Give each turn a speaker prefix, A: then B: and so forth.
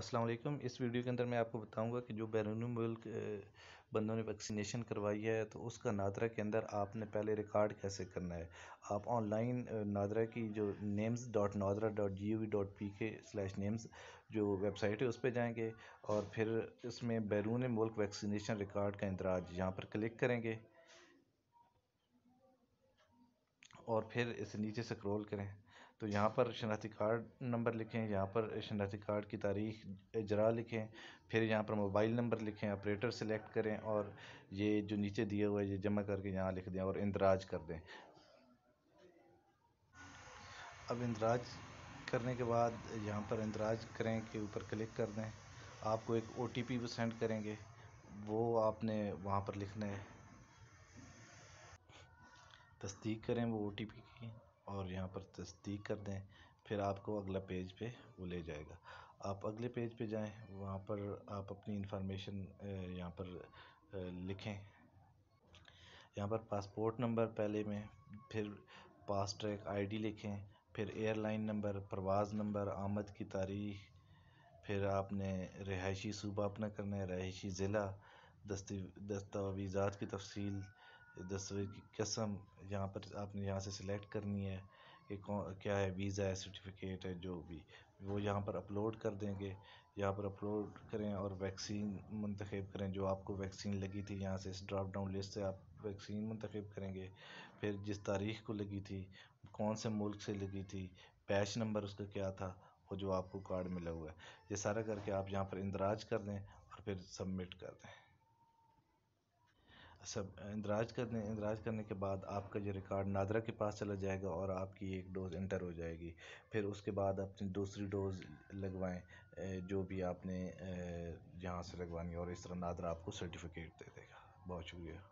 A: अस्सलाम वालेकुम इस वीडियो के अंदर मैं आपको बताऊंगा कि जो बैरून मुल्क बंदों ने वैक्सीनेशन करवाई है तो उसका नादरा के अंदर आपने पहले रिकॉर्ड कैसे करना है आप ऑनलाइन नादरा की जो names dot NADRA dot G O V dot P K slash names जो वेबसाइट है उस पर जाएँगे और फिर इसमें बैरून मुल्क वैक्सीनेशन रिकॉर्ड का इंदराज यहाँ पर क्लिक करेंगे और फिर इसे नीचे से स्क्रॉल करें तो यहाँ पर शनाख्ती कार्ड नंबर लिखें यहाँ पर शनाख्ती कार्ड की तारीख़ जरा लिखें फिर यहाँ पर मोबाइल नंबर लिखें ऑपरेटर सेलेक्ट करें और ये जो नीचे दिए हुए ये जमा करके यहाँ लिख दें और इंदराज कर दें अब इंदराज करने के बाद यहाँ पर इंदराज करें के ऊपर क्लिक कर दें आपको एक ओ टी पी भी सेंड करेंगे वो आपने वहाँ पर लिखना है तस्दीक करें वो ओ टी पी की और यहाँ पर तस्दीक कर दें फिर आपको अगला पेज पे वो ले जाएगा आप अगले पेज पे जाएं वहाँ पर आप अपनी इंफॉर्मेशन यहाँ पर लिखें यहाँ पर पासपोर्ट नंबर पहले में फिर पास ट्रैक आईडी लिखें फिर एयरलाइन नंबर परवाज़ नंबर आमद की तारीख फिर आपने रिहायशी सूबा अपना करना है रिहायशी ज़िला दस्तावीज़ात की तफसील दसवीं की कसम यहाँ पर आपने यहाँ से सिलेक्ट करनी है कि कौन क्या है वीज़ा है सर्टिफिकेट है जो भी वो यहाँ पर अपलोड कर देंगे यहाँ पर अपलोड करें और वैक्सीन मंतखब करें जो आपको वैक्सीन लगी थी यहाँ से इस ड्राप डाउन लिस्ट से आप वैक्सीन मंतखब करेंगे फिर जिस तारीख़ को लगी थी कौन से मुल्क से लगी थी पैच नंबर उसका क्या था वो जो आपको कार्ड मिला हुआ है ये सारा करके आप यहाँ पर इंदराज कर दें और फिर सबमिट कर दें सब इंदराज करने इंदराज करने के बाद आपका ये रिकॉर्ड नादरा के पास चला जाएगा और आपकी एक डोज़ इंटर हो जाएगी फिर उसके बाद अपनी दूसरी डोज़ लगवाएँ जो भी आपने जहाँ से लगवानी है और इस तरह नादरा आपको सर्टिफिकेट दे देगा बहुत शुक्रिया